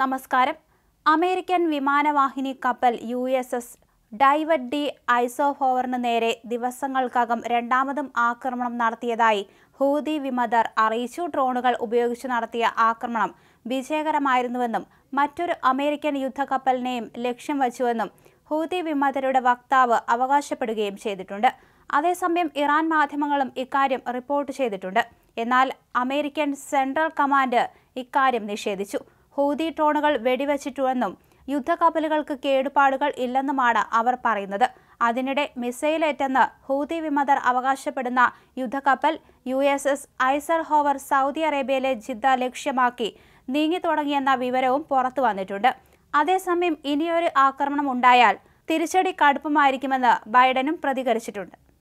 നമസ്കാരം അമേരിക്കൻ വിമാനവാഹിനി കപ്പൽ U S S Dwight D ഐസോഹോവറിന് നേരെ ദിവസങ്ങൾക്കകം രണ്ടാമതും ആക്രമണം നടത്തിയതായി ഹൂതി വിമതർ അറിയിച്ചു ഡ്രോണുകൾ ഉപയോഗിച്ച് നടത്തിയ ആക്രമണം വിജയകരമായിരുന്നുവെന്നും മറ്റൊരു അമേരിക്കൻ യുദ്ധക്കപ്പലിനെയും ലക്ഷ്യം വച്ചുവെന്നും ഹൂതി വിമതരുടെ വക്താവ് അവകാശപ്പെടുകയും ചെയ്തിട്ടുണ്ട് അതേസമയം ഇറാൻ മാധ്യമങ്ങളും ഇക്കാര്യം റിപ്പോർട്ട് ചെയ്തിട്ടുണ്ട് എന്നാൽ അമേരിക്കൻ സെൻട്രൽ കമാൻഡ് ഇക്കാര്യം നിഷേധിച്ചു ഹൂതി ട്രോണുകൾ വെടിവച്ചിട്ടുവെന്നും യുദ്ധകപ്പലുകൾക്ക് കേടുപാടുകൾ ഇല്ലെന്നുമാണ് അവർ പറയുന്നത് അതിനിടെ മിസൈലേറ്റെന്ന് ഹൂതി വിമതർ അവകാശപ്പെടുന്ന യുദ്ധകപ്പൽ U S S Eisenhower Saudi അറേബ്യയിലെ ജിദ്ദ ലക്ഷ്യമാക്കി നീങ്ങി തുടങ്ങിയെന്ന വിവരവും പുറത്തു വന്നിട്ടുണ്ട് അതേസമയം ഇനിയൊരു ആക്രമണം ഉണ്ടായാൽ തിരിച്ചടി കടുപ്പമായിരിക്കുമെന്ന് ബൈഡനും പ്രതികരിച്ചിട്ടുണ്ട്